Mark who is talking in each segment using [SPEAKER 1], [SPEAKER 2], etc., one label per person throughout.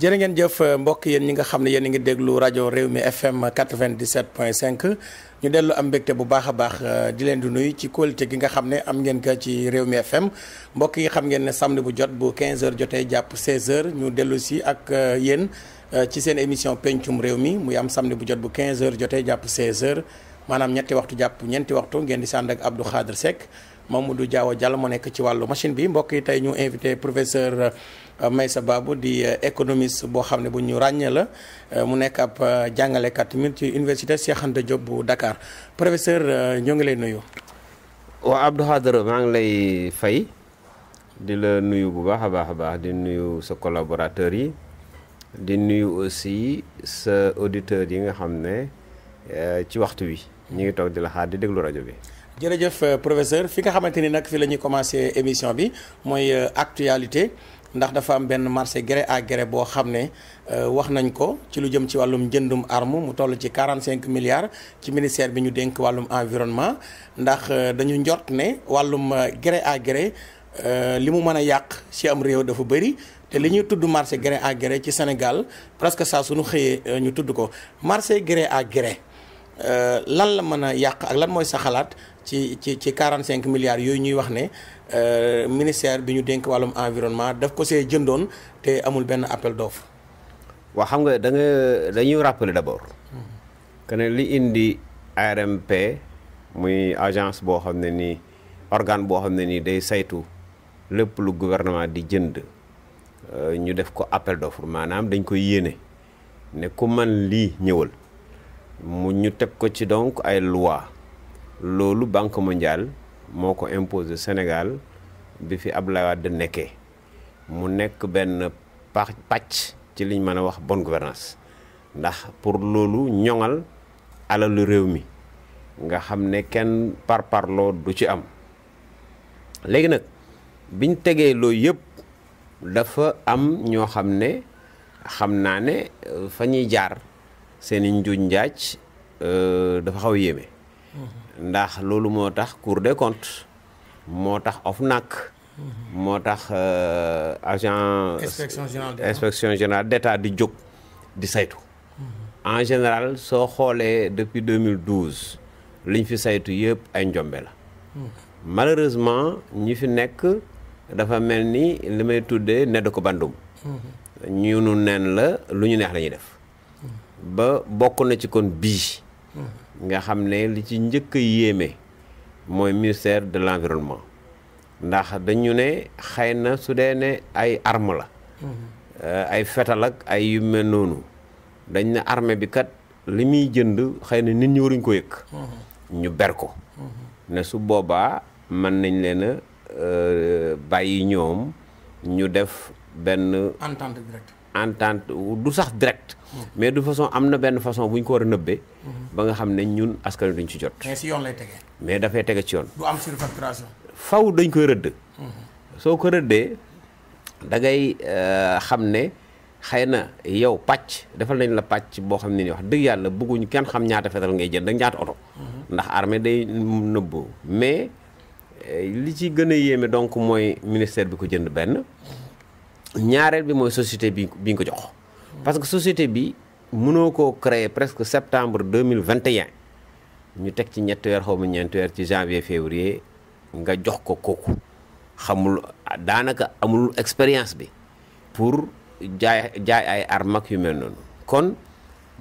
[SPEAKER 1] jërë ngeen jëf mbokk yéen ñi nga xam ne yéen a ngi déglu rajo réew FM 97.5 ñu dellu am mbégte bu baax a baax euh, di leen di nuyu ci kóolite gi nga xam am ngeen ka ci réew FM mbokk yi xam ngeen ne samedi bu jot bu 15h jotee jàpp 16h ñu dellu si ak euh, yéen euh, ci seen émission pencum réew muy am samedi bu jot bu 15h jotee jàpp 16h maanaam ñetti waxtu jàpp ñeenti waxtu ngeen di sànd ak Abdou Khadre Seck Mamadou Diaw Diallo moo nekk ci wàllu machine bi mbokk yi tey ñu invité professeur. Euh, may sa Babou di euh, économiste boo xam ne bu ñu ràññee la euh, mu nekk ab jàngalekat tamit ci université Cheikh Anta Diop bu dakaar professeur ñoo ngi lay nuyu. waa Abdou Khadre maa
[SPEAKER 2] ngi lay fay di la nuyu bu baax a baax a baax di nuyu sa collaborateurs yi di nuyu aussi sa auditeurs yi nga xam ne ci waxtu wi ñu ngi toog di la xaar di déglu rajo bi.
[SPEAKER 1] jërëjëf professeur fi nga xamante ni nag fi la ñuy commencé émission bi mooy actualité. ndax dafa am benn marché gré à gré boo xam ne euh, wax nañ ko ci lu jëm ci wàllum jëndum arme mu toll ci 45 milliards ci ministère bi ñu dénk wàllum environnement ndax euh, dañu njort ne wàllum euh, gré à gré li mu mën a yàq ci am réew dafa bëri te li ñuy tudd marché gré à gré ci Sénégal presque saa suñu xëyee ñu tudd ko marché gré à gré lan la mën a yàq ak lan mooy sa xalaat ci ci ci 45 milliards yooyu ñuy wax ne Euh, ministère bi ñu dénk wàllum environnement def ko see jëndoon te amul benn appel d'offre waa xam nga da nga dañuy rappeler d'abord que ne
[SPEAKER 2] li indi rmp muy agence boo xam ne nii organe boo xam ne nii day saytu lépp lu gouvernement di jënd euh, ñu def ko appel d'offre maanaam dañ koy yéene ne ku man lii ñëwal mu ñu teg ko ci donc ay loi loolu banque mondiale moo ko imposé Sénégal bi fi Abdoulaye Wade nekkee mu nekk benn pàcc ci liñ mën a wax bon gouvernance ndax pour loolu ñoŋal alalu réew mi nga xam ne kenn par parloo du ci am léegi nag biñ tegee loolu yëpp dafa am ñoo xam ne xam naa ne euh, fa ñuy jaar seen i njuuj njaaj euh, dafa xaw yéeme
[SPEAKER 3] mm-hmm.
[SPEAKER 2] ndax loolu moo tax Cour des comptes moo tax OFNAC moo tax euh, agent inspection générale d'État di jóg di saytu mhm. en général soo xoolee depuis 2012 liñ fi saytu yëpp ay njombe la mhm. malheureusement ñi fi nekk dafa mel ni li may tuddee ne ko bandum
[SPEAKER 3] mhm.
[SPEAKER 2] ñu nu neen la lu ñu neex la ñuy def ba bokk na ci kon bii nga xam ne li ci njëkk yéeme mooy ministère de l'environnement ndax dañu ne xëy na su dee ne ay arme la euh, ay fetal ak ay yu noonu dañ ne armée bi kat li muy jënd xëy na nit ñu waruñ ko yëg ñu ber ko ne su boobaa mën nañ leen a euh, bàyyi ñoom ñu def benn entente entente du sax direct. mais du façon am na benn façon bu ñu ko war a nëbbee. ba nga xam ne ñun askan duñ ci jot. mais si yoon lay tege. mais dafay tege ci yoon.
[SPEAKER 1] du am surfacturation.
[SPEAKER 2] faw dañ koy rëdd. Mhm. soo ko rëddee da ngay euh, xam ne xëy na yow pàcc defal nañ la pàcc boo xam ne ni wax dëgg yàlla bëgguñu kenn xam ñaata fetal ngay jënd ak ñaata oto. Mhm. ndax armée day nëbboo mais euh, li ci gën a yéeme donc mooy ministère bi ko jënd benn. Mhm. ñaareel bi mooy société bi bi nga ko jox parce que société bi mënoo koo créer presque septembre 2021 ñu teg ci ñetti xaw ma ñeenti weer ci janvier février nga jox ko kooku xamul daanaka amul expérience bi pour jaay jaay ay armes ak yu mel noonu kon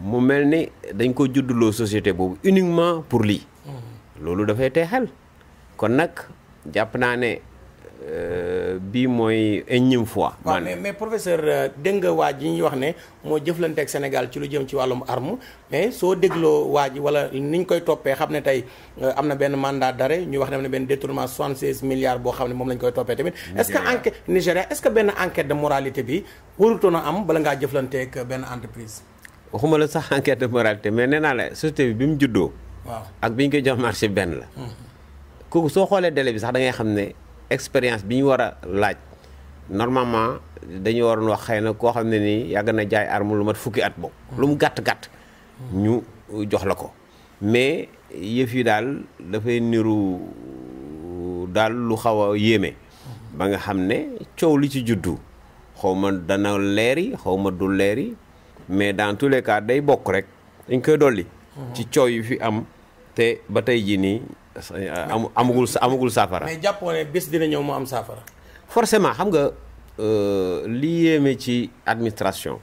[SPEAKER 2] mu mel ni dañ ko judduloo société boobu uniquement pour lii mm-hmm. loolu dafay tee xel kon nag jàpp naa ne Euh, bii mooy énième fois. waaw mais
[SPEAKER 1] mais professeur euh, dégg nga waa ji ñuy wax ne moo jëflanteeg Sénégal ci lu jëm ci wàllum arme mais soo dégloo waa ji wala niñ koy toppee xam ne tey euh, am na benn mandat d'arrêt ñu wax ne am na benn détournement 76 milliards boo xam ne moom lañ koy toppee tamit. est-ce que enquête Nigéria est-ce que benn enquête de moralité bi warutoon a am bala ngaa jëflanteeg benn entreprise.
[SPEAKER 2] waxuma la sax enquête de moralité mais nee naa la société bi bi mu juddoo. waaw ak bi ñu koy jox marché benn la. Hmm. expérience bi ñu war a laaj normalement dañu waroon wax xëy na koo xam ne nii yàgg na jaay arme lu mat fukki at boobu. lu mu gàtt gàtt. ñu jox la ko. mais yëf yi daal dafay niru daal lu xaw a yéeme. ba nga xam ne coow lu ci juddu xaw ma dana leeri xaw ma du leeri mais dans tous les day bokk rek dañ koy dolli. ci coow yi fi am te ba tey jii nii. Euh, amagul amagul saafara. mais
[SPEAKER 1] jàppoo bés dina ñëw mu am saafara.
[SPEAKER 2] forcément xam nga euh, lii yéeme ci administration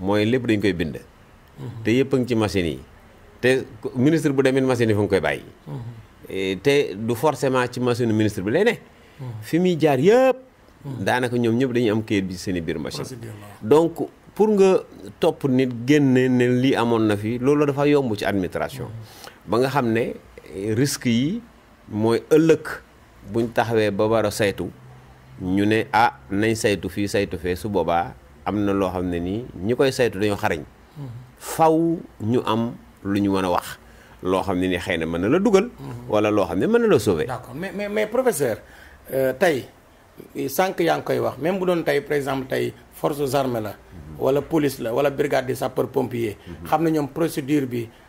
[SPEAKER 2] mooy lépp dañ koy bind. Mhm. te yëpp a ngi ci machine yi. te ministre bu demee machine yi fu nga koy bàyyi.
[SPEAKER 3] Mhm.
[SPEAKER 2] te du forcément ci machine ministre bi lay ne. Mhm. fi muy jaar yëpp. daanaka ñoom ñëpp dañuy am kayit bi seen i biir machine. donc pour nga topp nit génne ne lii amoon na fi loolu dafa yombu ci administration. ba nga xam ne. risque yi mooy ëllëg buñ taxawee ba war a saytu ñu ne ah nañ saytu fii saytu fee su boobaa am na loo xam ne nii ñi koy saytu dañoo xarañ faw ñu am lu ñu mën a wax loo xam ne ni xëy na mën na la dugal wala loo xam ne mën na la sauver
[SPEAKER 1] d'accord mais mais mais professeur euh, tey sànq yaa ngi koy wax même bu doon tey par exemple tey forces armées la wala police la wala brigade des sapeurs pompiers mhm. xam na ñoom procédure bi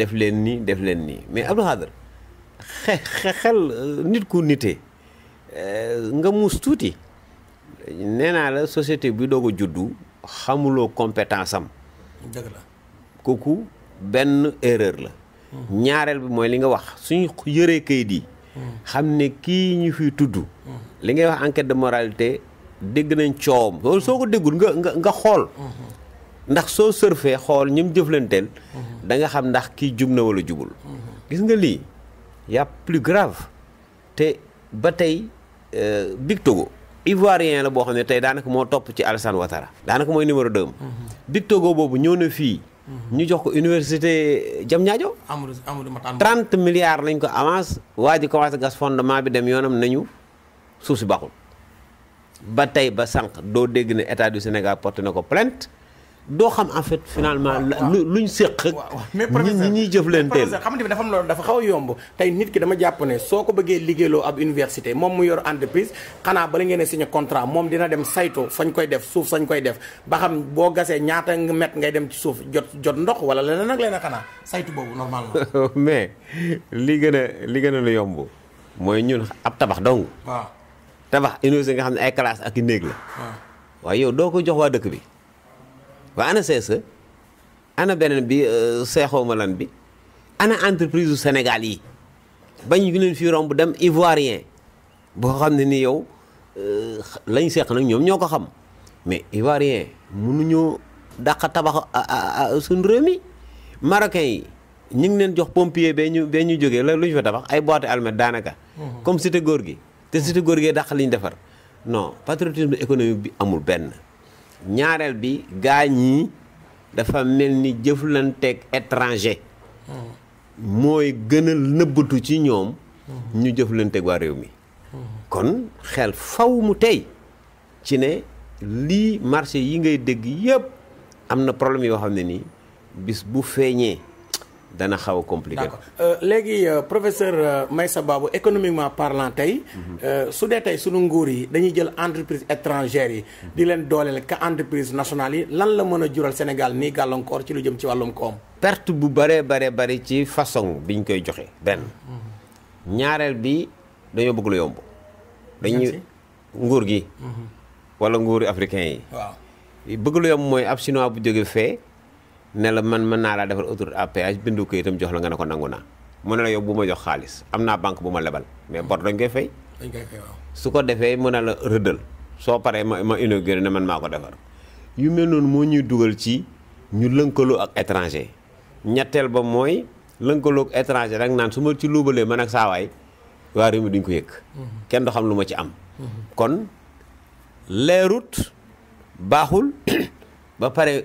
[SPEAKER 2] def leen nii def leen nii mais Abdou Khadre xe xel nit ku nitee euh, nga muus tuuti nee naa la société bi doog a juddu xamuloo compétence am. dëgg la kooku benn erreur la. ñaareel bi mooy li nga wax suñu yëree kayit yi. xam ne kii ñu fi tudd. li ngay wax enquête de moralité dégg nañ coowam loolu soo ko déggul nga nga nga xool. ndax soo surfee xool ñi mu jëflanteel da xam ndax kii jub na wala jubul gis nga lii y a plus grave te ba tey euh, Big Togo Ivoirien la boo xam ne tey daanaka moo topp ci Alassane Ouattara daanaka mooy numéro 2 mhm. Big Togo boobu ñëw na fii mhm. ñu jox ko université Diamniadio.
[SPEAKER 1] Amadou Amadou
[SPEAKER 2] Mahtar 30 milliards lañ ko avance. waa ji commencé gas fondement bi dem yoonam nañu suuf si baaxul. ba tey ba sanq doo dégg ne état du Sénégal porté na ko plainte
[SPEAKER 1] doo xam en fait finalement lu luñ séq ak ñi ñuy jëf leen teel xam nga dafa loolu dafa xaw a yomb tey nit ki dama jàpp soo ko bëggee liggéeyloo ab université moom mu yor entreprise xanaa bala ngeen a signé contrat moom dina dem saytu fañ koy def suuf sañ koy def ba xam boo gasee ñaata met ngay dem ci suuf jot jot ndox wala leneen ak leneen xanaa saytu boobu normalement
[SPEAKER 2] mais li gën a li gën a lu yomb mooy ñun ab tabax dong waaw tabax université nga xam ne ay classe ak i néeg la waaw yow doo ko jox waa dëkk bi waa ana CSE ana beneen bi seexoo euh, ma lan bi ana entreprise u Sénégal yi bañ ñu leen fi romb dem Ivoirien boo xam ne ni yow euh, lañ seeq nag ñoom ñoo ko xam mais Ivoirien mënuñoo dàq tabax suñ réew mi Marocain yi ñu ngi leen jox pompier bee ñu bee ñu jógee la lu ñu fa tabax ay boîte almet daanaka comme cité góor gi te cité góor gee dàq liñ defar non patriotisme économique bi amul benn ñaareel bi gaa ñi dafa mel ni jëflanteeg étranger mooy gëna nëbbatu ci ñoom ñu jëflanteeg waa réew mi kon xel faw mu tey ci ne lii marché yi ngay dégg yëpp am na problème yoo xam ne nii bis bu feeñee dana xaw a compliqué.
[SPEAKER 1] Euh, léegi euh, professeur euh, Meissa baabu économiquement parlant tey. Mhm. su dee tey sunu nguur yi dañuy jël entreprise étrangères yi. Mhm. di leen dooleel ka entreprise nationale yi lan la mën a jural Sénégal nii gàllankoor ci lu jëm ci wàllum koom.
[SPEAKER 2] perte bu bëree bare bëri ci façon biñ koy joxe benn. Mhm. ñaareel bi dañoo bëgg lu yomb. dañuy nguur gi. wala nguuri africain yi. waaw bëgg lu yomb mooy ab chinois bu jóge fee. ne la man mën naa laa defal autoroute à bindu ko itam jox la nga ne ko nangu naa mu ne la yow bu jox xaalis am naa banque bu ma lebal mais bor dañ koy fay dañ koy fay ne la rëddal soo paree ma ma inauguré ne man maa ko defar yu mel noonu moo ñuy dugal ci ñu ak étranger ñetteel ba mooy ak étranger rek naan su ci luubalee man ak saawaay waa réew mi duñ ko yëkk mhm. kenn xam ci am mhm. kon lerut bahul, ba pare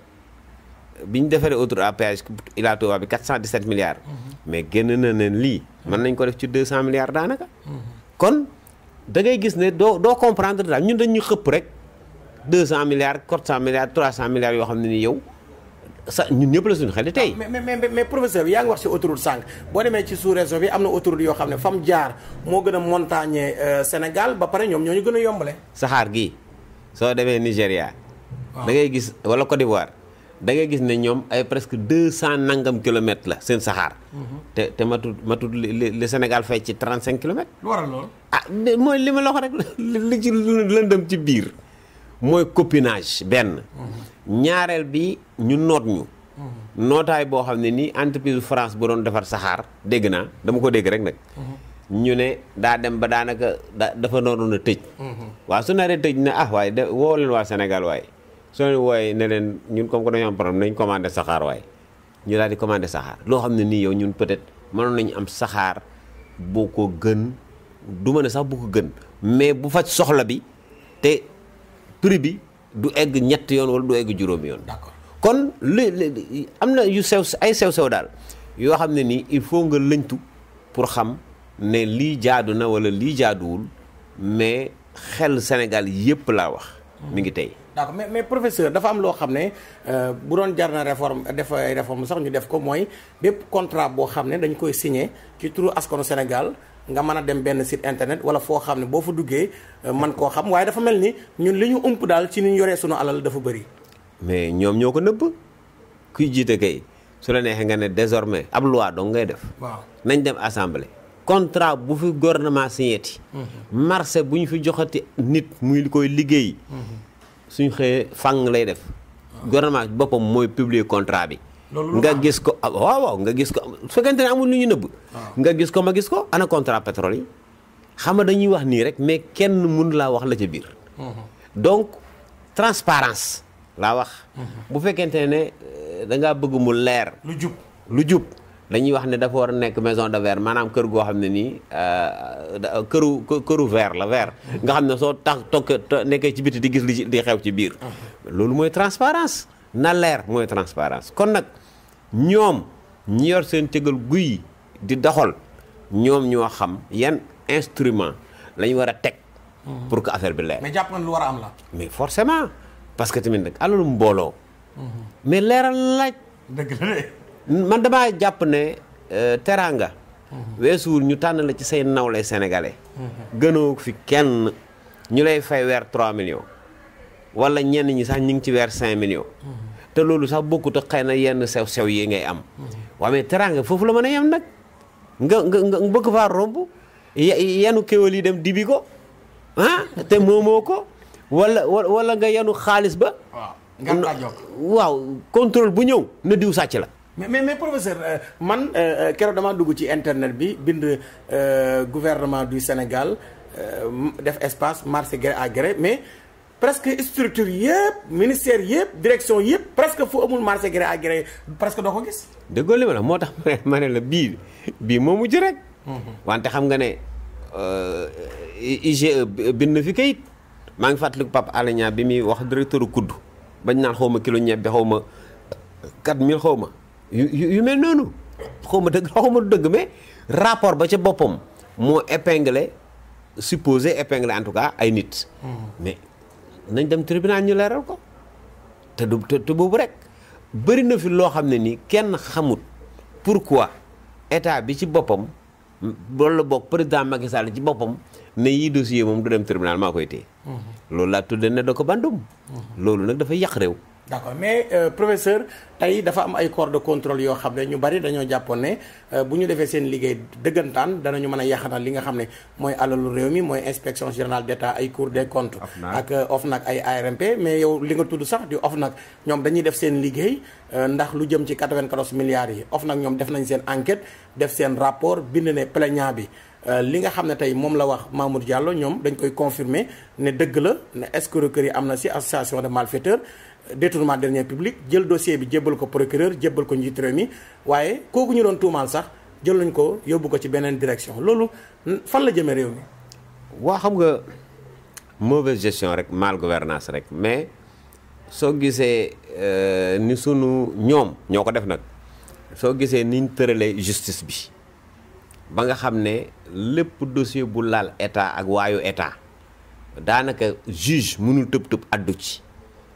[SPEAKER 2] bi ñu defaree autoroute à péage Ila Touba bi 417 milliards. mais génn na ne lii. mën nañ ko def ci 200 milliards daanaka. kon da ngay gis ne doo doo comprendre daal ñun dañ ñu xëpp rek 200 milliards 400 milliards 300 milliards yoo xam ne ni yow. sa ñun ñëpp la suñu xel di tey. mais mais
[SPEAKER 1] mais professeur bi yaa ngi wax ci autoroute sànq boo demee ci sous-région bi am na autoroute yoo xam ne fam jaar moo gën a montagné euh, Sénégal ba pare ñoom ñoo ñu gën a yombale.
[SPEAKER 2] saxaar gi soo demee Nigéria. da gis wala Côte d'Ivoire. da ngay gis ne ñoom ay presque deux cent nangam kilomètres la seen saxaar. te te matut matut li li Sénégal fay ci trente cinq kilomètres. lu waral loolu. a ah, mooy li ma loxo rek li ci lëndëm ci biir mooy copinage benn. ñaareel bi ñu noot ñu. nootaay boo xam ne nii entreprise France bu doon defar saxaar dégg naa dama ko dégg rek nag. ñu ne daa dem ba daanaka dafa noonu na tëj. Mhm. waaw su naree tëj ne ah waaye woo leen waa Sénégal waaye. soo leen wooyee ne leen ñun comme que dañoo am problème nañ commandé saxaar waaye ñu daal di commandé saxaar loo xam ne nii yow ñun peut-être mënoon nañu am saxaar boo ko gën du ma ne sax bu ko gën mais bu fa soxla bi te prix bi du egg ñett yoon wala du egg juróomi yoon. d'accord kon li am na yu sew ay sew-sew daal yoo xam ne nii il faut nga lëñtu pour xam ne lii jaadu na wala lii jaaduwul mais xel Sénégal yépp laa wax mi ngi tey.
[SPEAKER 1] d'accord mais mais professeur dafa am loo xam ne euh, bu doon jar na réforme def ay réforme sax ñu def ko mooy bépp contrat boo xam ne dañ koy signe ci turu askanu Sénégal nga mën a dem benn site internet wala foo xam ne boo fa duggee euh, man koo xam waaye dafa mel ni ñun li ñu ump daal ci ni ñu yoree sunu alal dafa bëri.
[SPEAKER 2] mais ñoom ñoo ko nëbb kuy jiite kay su la neexee nga ne désormais ab loi dong ngay def. waaw nañ dem assemblée. contrat bu fi gouvernement signé ti mhm. marché bu ñu fi joxati nit muy koy liggéey. Mhm. suñu xëyee fang lay def. gouvernement bi boppam mooy publier contrat bi. nga gis ko ah, waaw waaw nga gis ko su fekkente ne amul lu ñu nëbb. Ah. nga gis ko ma gis ko ana contrat pétrole yi. xam nga dañuy wax nii rek mais kenn mënu laa wax la ca biir. Mhm. donc transparence laa wax. Mhm. bu fekkente ne eh, da ngaa bëgg mu leer. lu jub lu jub. dañuy wax ne dafa war a nekk maison de verre maanaam kër goo xam ne nii euh, këru këru verre la verre nga xam ne soo tax toog nekkee ci biti di gis li di xew ci biir loolu mooy transparence na leer mooy transparence kon nag ñoom ñi yor seen cëgal guy di doxal ñoom ñoo xam yan instrument lañ war a teg mhm. pour que affaire bi leer
[SPEAKER 1] mais jàpp lu war a am la mais forcément
[SPEAKER 2] parce que tamit nag alalu mbooloo mhm. mais leeral laaj
[SPEAKER 1] dëgg la de
[SPEAKER 2] man damaa jàpp ne euh, teraanga. weesuwul ñu tànn la ci say nawle sénégalais. gënoo fi kenn ñu lay fay weer 3 millions. wala ñenn ñi sax ñu ngi ci weer 5 millions. te loolu sax bokkut ak xëy na yenn sew-sew yi ngay am. waaw mais teraanga foofu la mën a yem nag. nga nga nga bëgg faa romb yanu kéwél yi dem dibi ko ah te moomoo ko wala wala nga yenu
[SPEAKER 1] xaalis ba. waaw
[SPEAKER 2] nga waaw contrôle bu ñëw na diw sàcc la.
[SPEAKER 1] mais mais mais professeur euh, man euh, euh, keroog damaa dugg ci internet bi bind gouvernement du Sénégal def espace marché gré à mais presque structure yëpp ministère yëpp direction yëpp presque fu amul marché gré à gré presque doo ko gis.
[SPEAKER 2] déggoo li ma la moo tax ma ne la bii bii moo mujj rek. Mhm. wante xam nga ne IGE bind na fi kayit. maa ngi fàttaliku Pape Alé Niang bi muy wax directeur kuddu bañ naan xaw ma kilo ñebbe xaw ma 4000 xaw ma. yu mel noonu xaw ma dëgg xaw ma dëgg mais rapport ba ca boppam moo épinglé supposé épengle en tout cas ay nit. Hmm. mais nañ dem tribunal ñu leeral ko te du te boobu rek bëri na fi loo xam ne nii kenn xamut pourquoi état bi ci boppam loolu la bokk président Macky Sall ci boppam ne yii dossier moom du dem tribunal maa koy téye. Hmm. loolu laa tuddee ne da ko bandum. Hmm. loolu nag dafa yàq réew.
[SPEAKER 1] d' accord mais euh, professeur tey dafa am ay corps de contrôle yoo xam ne ñu bari dañoo jàppoon ne euh, bu ñu defee seen liggéey dëggantaan danañu mën a yaxanal li nga xam ne mooy alalu réew mi mooy inspection générale d' ay cour de comptes. ak euh, OFNAC ay ARMP mais yow li nga tudd sax di nag ñoom dañuy def seen liggéey euh, ndax lu jëm ci 94 milliards yi OFNAC ñoom def nañ seen enquête def seen rapport bind ne plaignant bi. li nga xam ne tey moom la wax Mamour Diallo ñoom dañ koy confirmer ne dëgg la ne escroquerie am na ci association de malfaiteurs détournement de deniers publics jël dossier bi jébbal ko procureur jébbal ko njiit réew waaye kooku ñu doon tuumaal sax jël nañ ko yóbbu ko ci beneen direction loolu fan la jëmee réew mi. waa xam nga
[SPEAKER 2] mauvaise gestion rek mal gouvernance rek mais soo gisee euh, ni sunu ñoom ñoo ko def nag soo gisee niñ tëralee justice bi ba nga xam ne lépp dossier bu laal état ak waayu état daanaka juge mënul tëb tëb addu ci.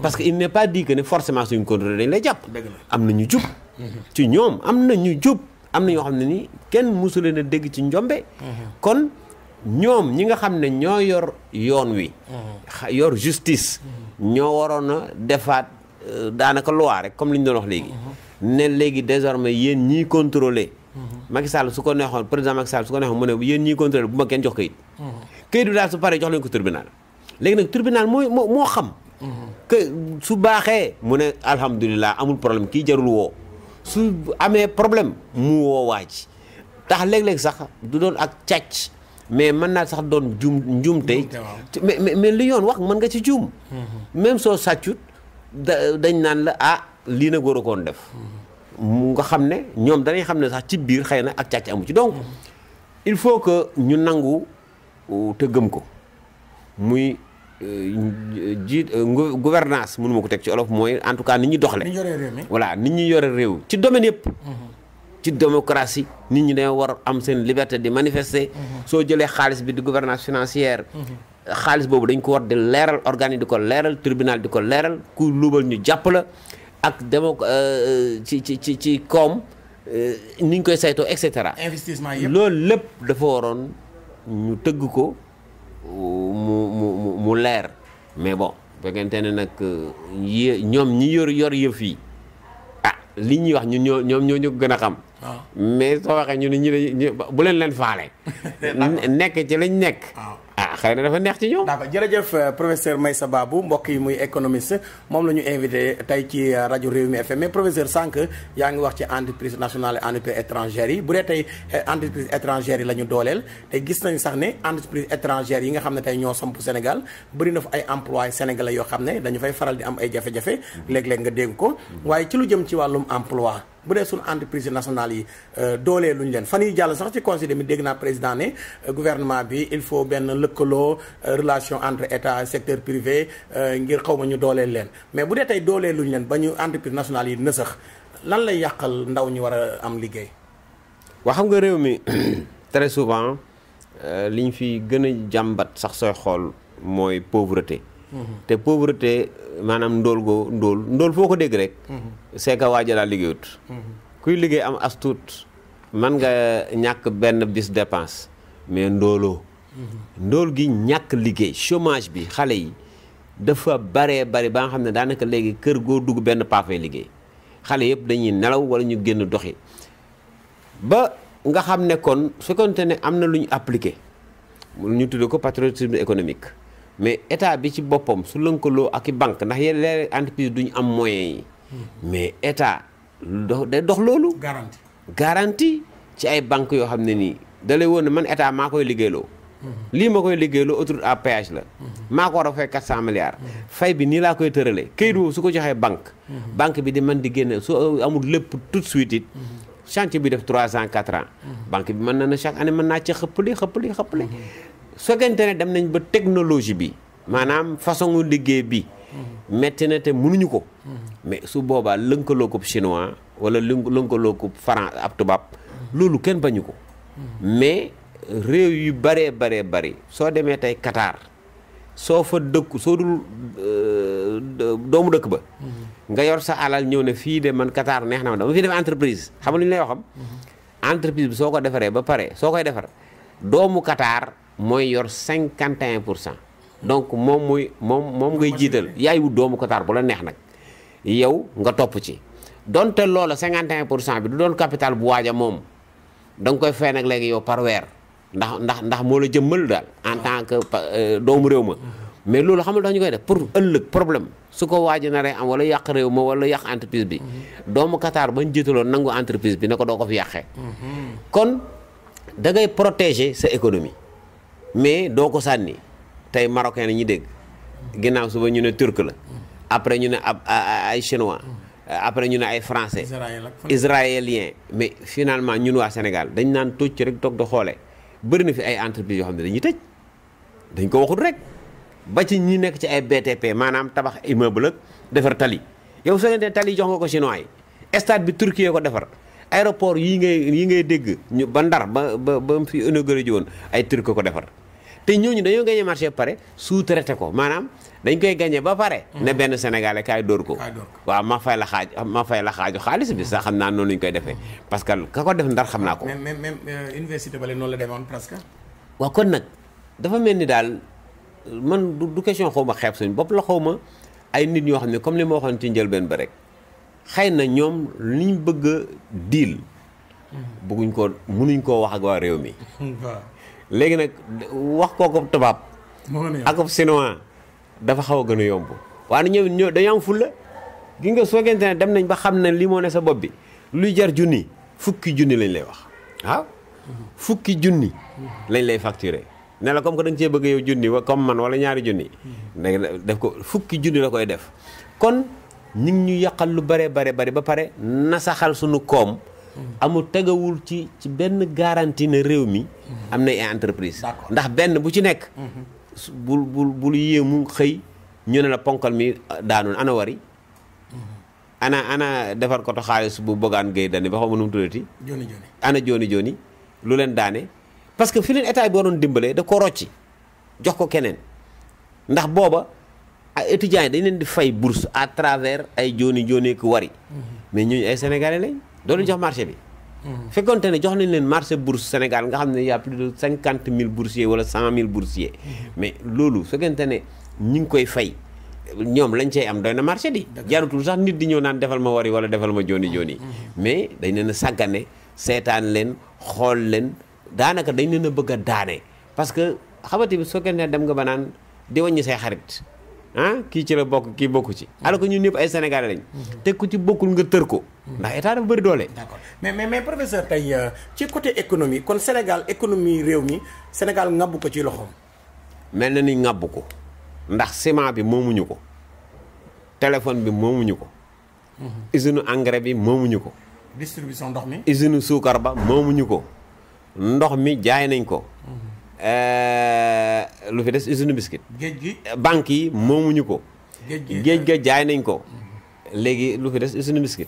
[SPEAKER 2] parce que il n'est pas dit que ne forcément suñ contrôlé dañ lay jàpp. am na ñu jub. Mhm. ci ñoom am na ñu jub am na ñoo xam ne ni kenn mosu leen a dégg ci njombe. Mhm. kon ñoom ñi nga xam ne ñoo yor yoon wi.
[SPEAKER 3] Mhm.
[SPEAKER 2] yor justice. ñoo waroon a defaat euh, daanaka loi rek comme li ñu doon wax léegi. ne léegi désormais yéen ñii contrôlé. Macky su ko neexoon par Macky Sall su ko neexoon mu ne yéen ñii contrôlé bu ma kenn jox kayit. kayit bi daal su paree jox leen ko tribunal léegi nag tribunal moo moo xam. que su baaxee mu ne amul problème kii jarul woo su amee problème mu woo waa ji tax léeg-léeg sax du don ak càcc mais mën naa sax jum njumte mais mais li yoon wax mën nga ci juum même soo sàccut da dañ naan la ah lii na góor akoon def mu nga ne ñoom danañ ne sax ci bir xëy na ak càcc amu ci donc il faut que ñu nangu te gëm ko muy jiit euh, gouvernance mënu ma ko teg ci olof mooy en tout cas nit ñi doxale voilà nit ñi yore réew ci domaine yëpp mm-hmm. ci démocratie ni ñu dañoo war am seen liberté di manifester mm-hmm. soo jëlee xaalis bi di gouvernance financière
[SPEAKER 3] mm-hmm.
[SPEAKER 2] xaalis boobu dañ ko war di leeral organe di ko leeral tribunal di ko leeral ku luubal ñu jàpp la ak démo euh, ci ci ci ci koom euh, ni ñu koy saytoo et cetera investissement yëpp loolu lépp dafa waroon ñu tëgg ko mu mu mu mu leer mais bon fekkente ne nag euh, yi ñoom ñi yor yor yëf yi ah li ñuy wax ñun ñoo ñoom ñoo ñu gën a xam ah. mais soo waxee ñu ne ñu
[SPEAKER 1] bu leen leen faale nekk ci lañ nekk ah. ah xëy na dafa neex ci ñoom. d'accord jërëjëf euh, professeur sa baabu mbokk yi muy économiste moom la ñu invité tey ci euh, rajo Rewmi FM mais professeur Sànq yaa ngi wax ci entreprise nationale et entreprise étrangère yi bu dee tey euh, entreprise étrangère yi la ñu dooleel te gis nañ sax ne entreprise étrangère yi nga xam ne tey ñoo samp Sénégal bëri na fa ay emploi sénégalais yoo xam ne dañu fay faral di am ay jafe-jafe mm-hmm. léeg-léeg nga dégg ko mm-hmm. waaye ci lu jëm ci wàllum emploi bu dee suñu entreprise nationale yi euh, doolee lu ñu leen fan yi jàll sax ci conseil mi dégg naa président ne euh, gouvernement bi il faut benn lëkkaloo euh, relation entre état secteur privé ngir xaw ma ñu dooleel leen mais bu dee tey doolee lu ñu leen ba ñu entreprise nationale yi nësax lan lay yàqal ndaw ñi war a am liggéey waa xam nga réew mi
[SPEAKER 2] très souvent li ñu fi gën a jàmbat sax sooy xool mooy pauvreté te pauvreté maanaam ndool goo ndool ndool foo ko dégg rek c'est que waaja daal liggéeyut kuy liggéey am astuut man nga ñàkk benn bis dépense mais ndooloo ndóol gi ñàkk liggéey chômage bi xale yi dafa baree bari ba nga xam ne daanaka léegi kër goo dugg benn paafay liggéey xale yëpp dañuy nelaw wala ñu génn doxi ba nga xam ne kon su fekkente ne am na lu ñu appliqué ñu tudde ko patriotisme économique mais état bi ci boppam su lënkaloo ak i banque ndax yenn leer entreprise duñu am moyen yi mais état dox day dox loolu garantie garantie ci ay banque yoo xam ne nii da lay woon ne man état maa koy liggéeyloo
[SPEAKER 3] mhm.
[SPEAKER 2] lii ma koy liggéeyloo autoroute à péage la mhm. maa ko war a fay 400 milliards mhm. fay bi nii laa koy tëralee këyit woowu su ko joxee banque banque bi di mën di génne su amul lépp tout de suite it chantier bi def 3 ans 4 ans banque bi mën na na chaque année man naa ci xëppali xëppali xëppali su fekkente ne dem nañ ba technologie bi maanaam façon liggéey bi metti na te munuñu ko mais su boobaa lënkaloo ko chinois wala lënkaloo ko faran ab tubaab loolu kenn bañu ko mais réew yu baree baree bari soo demee tey Qatar soo fa dëkku soo dul euh, doomu dëkk ba nga yor sa alal ñëw ne fii de man Qatar neex na ma dama fi def entreprise xam lu ñu lay waxam mhm. entreprise bi soo ko defaree ba pare soo koy defar doomu Qatar mooy yor 51 donc moom muy moom moom ngay jiital yaay wut doomu Qatar bu la neex nag yow nga topp ci donte loola 51 bi du capital bu waaja moom da koy fay nag léegi yow par wer ndax ndax ndax moo la jëmmal daal en tant que euh, doomu réew ma mais loolu xamul dañu koy def pour ëllëg problème su ko na rey am wala yàq réew wala yàq entreprise bi doomu Qatar bañ jiitaloon nangu entreprise bi nako ko ko fi
[SPEAKER 3] mm-hmm.
[SPEAKER 2] kon da ngay protéger sa économie mais doo ko sànni tey marocain la ñuy dégg ginnaaw suba ñu ne turc la après ñu ne ab ay chinois après ñu ne ay français israélien mais finalement ñun waa Sénégal dañ naan tocc rek toog di xoole bëri na fi ay entreprise yoo xam ne dañuy tëj dañ ko waxut rek ba ci ñi nekk ci ay BTP maanaam tabax immeuble ak defar tali yow soo leen dee tali jox nga ko chinois yi bi Turquie ko defar aéroport yi ngay yi ngay dégg ñu ba Ndar ba ba ba mu fi inauguré ji woon ay turc ko defar te ñooñu dañoo gagné marché ba pare sous-traité ko maanaam dañ koy gañee ba pare. ne mm-hmm. benn sénégalais kaay dóor ko. waaw ma fay la xaaj ma fay la xaaju xaalis bi sax xam naa noonu lañ koy defee parce que ka ko def ndar xam naa ko.
[SPEAKER 1] même même euh, université bale noonu la demoon presque. waaw kon nag dafa mel ni daal man
[SPEAKER 2] du question xaw ma xeeb suñu bopp la xaw ma ay nit ñoo xam ne comme li ma waxoon ci njëlbeen ba rek xëy na ñoom liñ bëgg a diil. Mm-hmm. bëgguñ ko mënuñ koo wax a waa réew mi. léegi nag wax kooku tubaab. akub chinois dafa xaw a gën a yomb. waaye ñoom ñoo dañoo am fulla gi nga soogente ne dem nañ ba xam ne lii moo ne sa bopp bi luy jar junni fukki junni lañ lay wax fukki junni lañ lay facturer ne la comme que da nga bëgg yow junni wa comme man wala ñaari junni. def ko fukki junni la koy def kon ñu ñu yàqal lu bare bare bare ba pare na sa xal sunu koom. amul tegawul ci ci benn garantie ne réew mi. am na ay entreprise ndax benn bu ci nekk. Mhm. bul bul bul yéemu xëy ñu ne la ponkal mi daanoon ana wari. Mhm. ana ana defar ko to xaalis bu bogaan gay dani ba xaw ma nu mu tuddati. jooni jooni ana jooni jooni lu leen daane. parce que fi leen état bi waroon dimbalee da ko rocci jox ko keneen ndax booba ay étudiants yi dañ leen di fay bourse à travers ay jooni jooni ku wari.
[SPEAKER 3] Mhm.
[SPEAKER 2] mais ñooñu ay sénégalais lañ. doo jox marché bi. Hmm. fekkonte ne jox nañ leen marché bourse Sénégal nga xam ne y' a plus de cinquante mille boursiers wala cent mille boursiers hmm. mais loolu fekkente ne ñi ngi koy fay ñoom lañ cey am doy na marché di. jarutul sax nit di ñëw naan defal ma wari wala defal ma jooni jooni. Hmm. mais dañ leen a sàggane seetaan leen xool leen daanaka dañ leen a bëgg a daane parce que xamati bi soo dem nga ba naan di wàññi say xarit. ah kii ci la bokk kii bokku ci alors que ñun ñëpp ay sénégalais lañ mhm. te ku ci bokkul nga tër ko mhm. ndax état dafa bëri doole d'accord
[SPEAKER 1] mais mais mais professeur tey euh, ci côté économie kon Sénégal économie réew mi Sénégal ŋàbb ko ci loxoom
[SPEAKER 2] mel na ni ŋàbb ko ndax ciment bi moomuñu ko téléphone bi moomuñu ko mhm. usine engrais bi moomuñu ko
[SPEAKER 1] distribution ndox mi
[SPEAKER 2] usine suukar ba moomuñu ko ndox mi jaay nañ ko Eh, lu fi des usine biscuit géej gi banque yi ko géej ga jaay nañ ko lu fi des usine biscuit